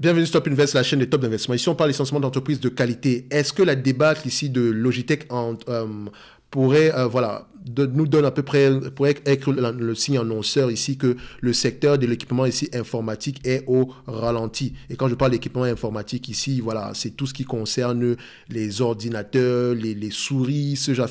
Bienvenue Stop Invest, la chaîne des top d'investissement. Ici, on parle licenciement d'entreprises de qualité. Est-ce que la débat ici de Logitech en, euh, pourrait, euh, voilà, de, nous donne à peu près, pourrait être le, signe annonceur ici que le secteur de l'équipement ici informatique est au ralenti. Et quand je parle d'équipement informatique ici, voilà, c'est tout ce qui concerne les ordinateurs, les, souris, ce genre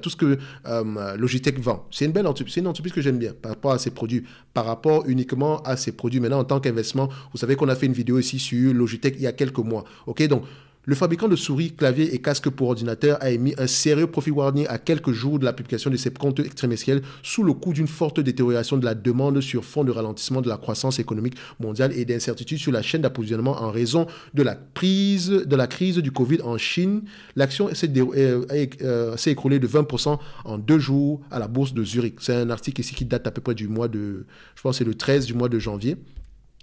tout ce que euh, Logitech vend. C'est une belle entreprise, c'est une entreprise que j'aime bien par rapport à ses produits, par rapport uniquement à ses produits. Maintenant, en tant qu'investissement, vous savez qu'on a fait une vidéo ici sur Logitech il y a quelques mois. OK, donc le fabricant de souris, clavier et casque pour ordinateur a émis un sérieux profit warning à quelques jours de la publication de ses comptes trimestriels sous le coup d'une forte détérioration de la demande sur fond de ralentissement de la croissance économique mondiale et d'incertitudes sur la chaîne d'approvisionnement en raison de la de la crise du Covid en Chine. L'action s'est euh, euh, écroulée de 20% en deux jours à la bourse de Zurich. C'est un article ici qui date à peu près du mois de, je pense, c'est le 13 du mois de janvier.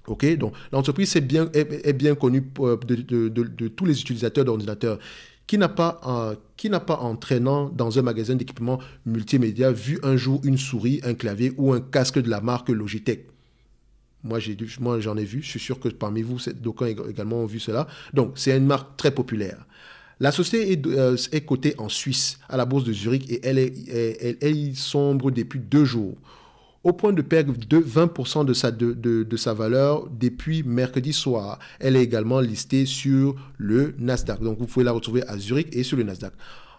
Donc, l'entreprise est bien, est, bien connue euh, de, tous les utilisateurs d'ordinateurs. Qui n'a pas, euh, qui n'a pas en dans un magasin d'équipement multimédia vu un jour une souris, un clavier ou un casque de la marque Logitech moi, j'en ai vu. Je suis sûr que parmi vous, d'aucuns également ont vu cela. Donc, c'est une marque très populaire. La société est, euh, cotée en Suisse, à la bourse de Zurich, et elle, est, elle, sombre depuis deux jours au point de perdre de 20% de sa, valeur depuis mercredi soir. Elle est également listée sur le Nasdaq. Donc vous pouvez la retrouver à Zurich et sur le Nasdaq.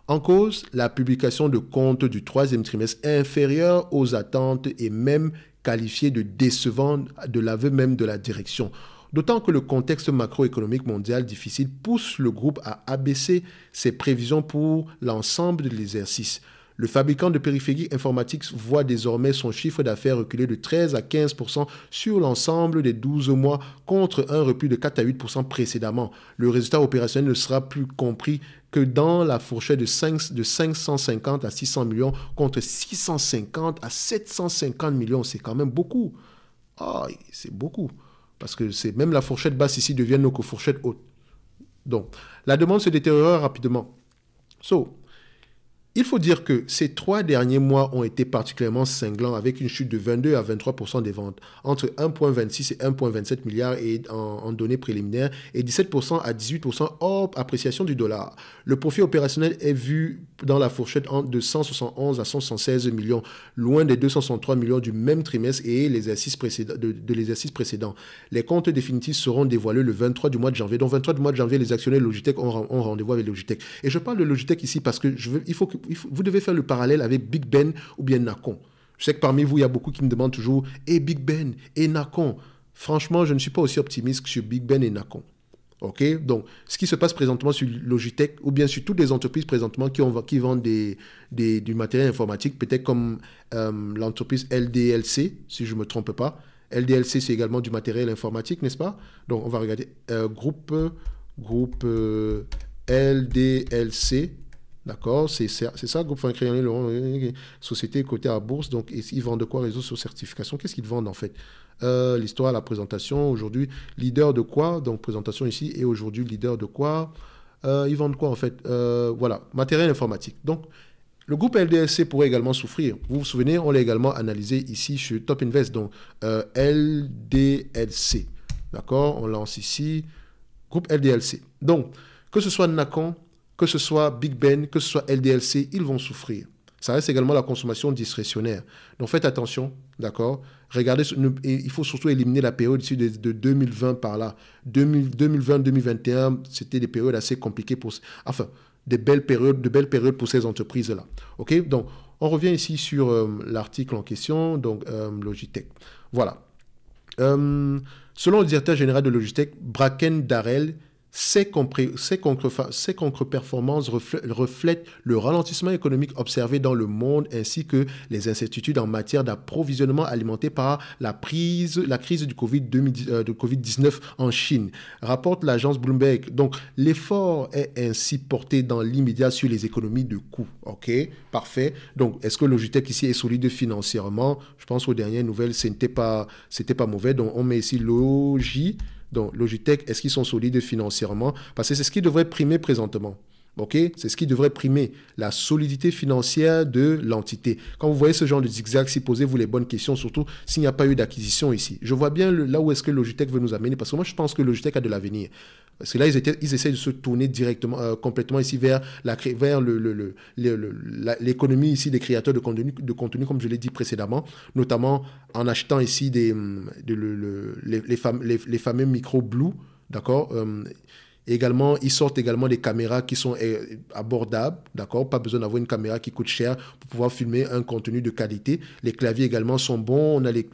En cause, la publication de comptes du troisième trimestre inférieure aux attentes et même qualifiée de décevant de l'aveu même de la direction. D'autant que le contexte macroéconomique mondial difficile pousse le groupe à abaisser ses prévisions pour l'ensemble de l'exercice. Le fabricant de périphériques informatiques voit désormais son chiffre d'affaires reculer de 13 à 15% sur l'ensemble des 12 mois contre un repli de 4 à 8% précédemment. Le résultat opérationnel ne sera plus compris que dans la fourchette de, 550 à 600 millions contre 650 à 750 millions. C'est quand même beaucoup. c'est beaucoup. Parce que c'est même la fourchette basse ici devient nos fourchette haute. Donc, la demande se détériore rapidement. So, il faut dire que ces trois derniers mois ont été particulièrement cinglants avec une chute de 22 à 23% des ventes, entre 1,26 et 1,27 milliards et en, en, données préliminaires et 17% à 18% hors appréciation du dollar. Le profit opérationnel est vu dans la fourchette de 171 à 116 millions, loin des 263 millions du même trimestre et les de, l'exercice précédent. Les comptes définitifs seront dévoilés le 23 du mois de janvier. Donc, 23 du mois de janvier, les actionnaires Logitech ont, rendez-vous avec Logitech. Et je parle de Logitech ici parce que, il faut que vous devez faire le parallèle avec Big Ben ou bien Nacon. Je sais que parmi vous, il y a beaucoup qui me demandent toujours, et eh, Big Ben, et Nacon. Franchement, je ne suis pas aussi optimiste que sur Big Ben et Nacon. OK Donc, ce qui se passe présentement sur Logitech ou bien sur toutes les entreprises présentement qui, vendent des, du matériel informatique, peut-être comme euh, l'entreprise LDLC, si je ne me trompe pas. LDLC, c'est également du matériel informatique, n'est-ce pas Donc, on va regarder euh, groupe, groupe euh, LDLC. D'accord C'est ça, Groupe euh, euh, euh, société cotée à bourse. Donc, ils vendent de quoi Réseau sur certification Qu'est-ce qu'ils vendent en fait L'histoire, la présentation, aujourd'hui, leader de quoi Donc, présentation ici, et aujourd'hui, leader de quoi Ils vendent quoi en fait Voilà, matériel informatique. Donc, le groupe LDLC pourrait également souffrir. Vous vous souvenez, on l'a également analysé ici chez Top Invest, donc LDLC. D'accord On lance ici, groupe LDLC. Donc, que ce soit Nacon que ce soit Big Ben, que ce soit LDLC, ils vont souffrir. Ça reste également la consommation discrétionnaire. Donc faites attention, d'accord Regardez, il faut surtout éliminer la période de, 2020 par là. 2020-2021, c'était des périodes assez compliquées pour... Enfin, des belles périodes, de belles périodes pour ces entreprises-là. OK Donc, on revient ici sur euh, l'article en question, donc euh, Logitech. Voilà. Euh, selon le directeur général de Logitech, Bracken Darrell, ces, contre-performances reflètent le ralentissement économique observé dans le monde ainsi que les incertitudes en matière d'approvisionnement alimentées par la, prise, la crise du Covid-19 euh, en Chine, rapporte l'agence Bloomberg. Donc, l'effort est ainsi porté dans l'immédiat sur les économies de coûts. OK, parfait. Donc, est-ce que Logitech ici est solide financièrement Je pense aux dernières nouvelles, ce n'était pas, pas mauvais. Donc, on met ici Logitech donc, Logitech, est-ce qu'ils sont solides financièrement Parce que c'est ce qui devrait primer présentement. OK C'est ce qui devrait primer, la solidité financière de l'entité. Quand vous voyez ce genre de zigzag, si posez-vous les bonnes questions, surtout s'il n'y a pas eu d'acquisition ici. Je vois bien là où est-ce que Logitech veut nous amener, parce que moi, je pense que Logitech a de l'avenir. Parce que là, ils, étaient, essaient de se tourner directement, euh, complètement ici vers la vers l'économie ici des créateurs de contenu, de contenu comme je l'ai dit précédemment, notamment en achetant ici hum, les, fameux, les, les micros Blue, d'accord, hum, Également, ils sortent également des caméras qui sont eh, abordables, d'accord Pas besoin d'avoir une caméra qui coûte cher pour pouvoir filmer un contenu de qualité. Les claviers également sont bons, on a les,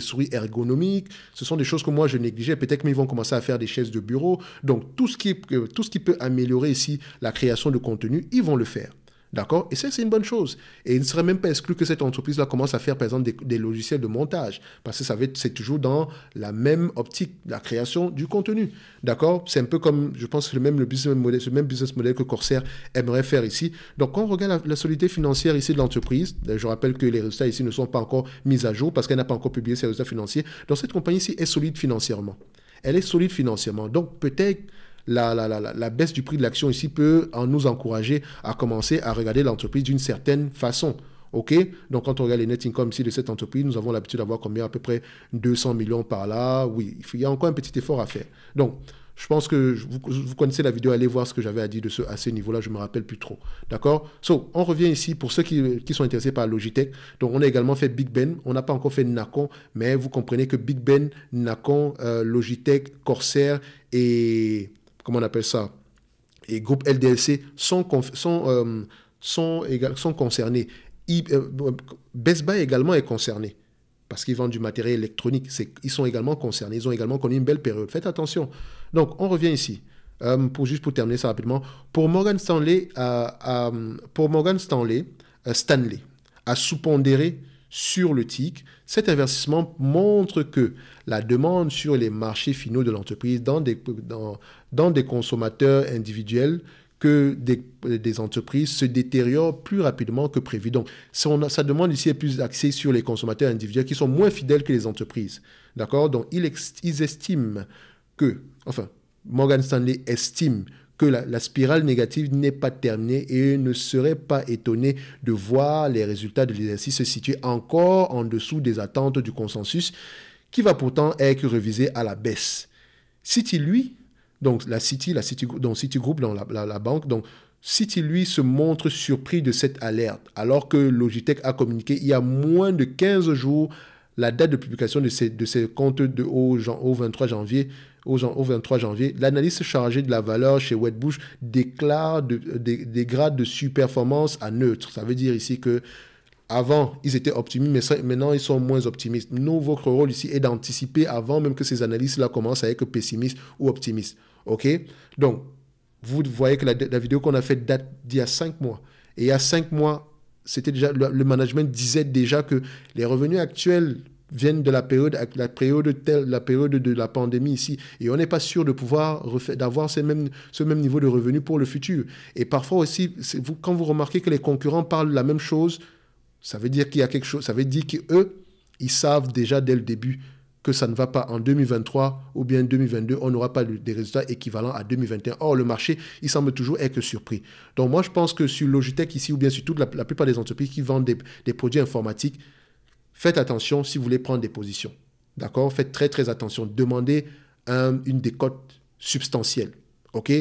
souris ergonomiques. Ce sont des choses que moi je négligeais. Peut-être qu'ils vont commencer à faire des chaises de bureau. Donc tout ce qui, euh, tout ce qui peut améliorer ici la création de contenu, ils vont le faire. D'accord Et ça, c'est une bonne chose. Et il ne serait même pas exclu que cette entreprise-là commence à faire, par exemple, des, logiciels de montage, parce que ça c'est toujours dans la même optique, la création du contenu. D'accord C'est un peu comme, je pense, le même, le business model, même business model que Corsair aimerait faire ici. Donc, quand on regarde la, la solidité financière ici de l'entreprise, euh, je rappelle que les résultats ici ne sont pas encore mis à jour parce qu'elle n'a pas encore publié ses résultats financiers. Donc, cette compagnie ici est solide financièrement. Elle est solide financièrement. Donc, peut-être la, baisse du prix de l'action ici peut en nous encourager à commencer à regarder l'entreprise d'une certaine façon. OK Donc, quand on regarde les net income ici de cette entreprise, nous avons l'habitude d'avoir combien À peu près 200 millions par là. Oui, il y a encore un petit effort à faire. Donc, je pense que vous, connaissez la vidéo, allez voir ce que j'avais à dire de ce, à ce niveau-là, je ne me rappelle plus trop. D'accord So, on revient ici pour ceux qui, sont intéressés par Logitech. Donc, on a également fait Big Ben. On n'a pas encore fait Nacon, mais vous comprenez que Big Ben, Nacon, euh, Logitech, Corsair et comment on appelle ça, et groupe LDLC sont, sont, euh, sont, sont concernés. Euh, Best Buy également est concerné parce qu'ils vendent du matériel électronique. Ils sont également concernés. Ils ont également connu une belle période. Faites attention. Donc, on revient ici. Euh, pour, juste pour terminer ça rapidement. Pour Morgan Stanley, pour Morgan Stanley, Stanley a sous-pondéré sur le TIC, cet avertissement montre que la demande sur les marchés finaux de l'entreprise dans des, consommateurs individuels que des, entreprises se détériorent plus rapidement que prévu. Donc, ça, sa demande ici est plus axée sur les consommateurs individuels qui sont moins fidèles que les entreprises. D'accord Donc, ils estiment que, enfin, Morgan Stanley estime que la, spirale négative n'est pas terminée et ne serait pas étonné de voir les résultats de l'exercice se situer encore en dessous des attentes du consensus qui va pourtant être révisé à la baisse. City, lui, donc la City, la City, donc Citigroup, dans la, banque, donc City, lui, se montre surpris de cette alerte, alors que Logitech a communiqué il y a moins de 15 jours la date de publication de ses, comptes de au, au 23 janvier au, 23 janvier, l'analyste chargé de la valeur chez Wetbush déclare de, euh, des grades de sous-performance à neutre. Ça veut dire ici que avant, ils étaient optimistes, mais maintenant, ils sont moins optimistes. Nous, votre rôle ici est d'anticiper avant même que ces analystes-là commencent à être pessimistes ou optimistes. OK Donc, vous voyez que la, vidéo qu'on a faite date d'il y a 5 mois. Et il y a 5 mois, c'était déjà le, management disait déjà que les revenus actuels viennent de la période, la période, telle, la période de la pandémie ici. Et on n'est pas sûr de pouvoir d'avoir ce même, ce même niveau de revenus pour le futur. Et parfois aussi, vous, quand vous remarquez que les concurrents parlent la même chose, ça veut dire qu'il y a quelque chose, ça veut dire qu'eux, ils savent déjà dès le début que ça ne va pas en 2023 ou bien 2022, on n'aura pas des résultats équivalents à 2021. Or, le marché, il semble toujours être surpris. Donc, moi, je pense que sur Logitech ici, ou bien sur toute la, plupart des entreprises qui vendent des produits informatiques, Faites attention si vous voulez prendre des positions. D'accord Faites très très attention. Demandez une décote substantielle. OK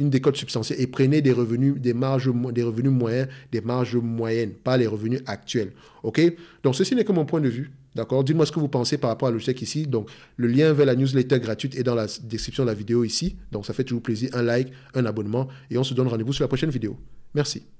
une décote substantielle et prenez des revenus, des marges, des revenus moyens, des marges moyennes, pas les revenus actuels. OK Donc, ceci n'est que mon point de vue. D'accord Dites-moi ce que vous pensez par rapport à l'objet ici. Donc, le lien vers la newsletter gratuite est dans la description de la vidéo ici. Donc, ça fait toujours plaisir. Un like, un abonnement et on se donne rendez-vous sur la prochaine vidéo. Merci.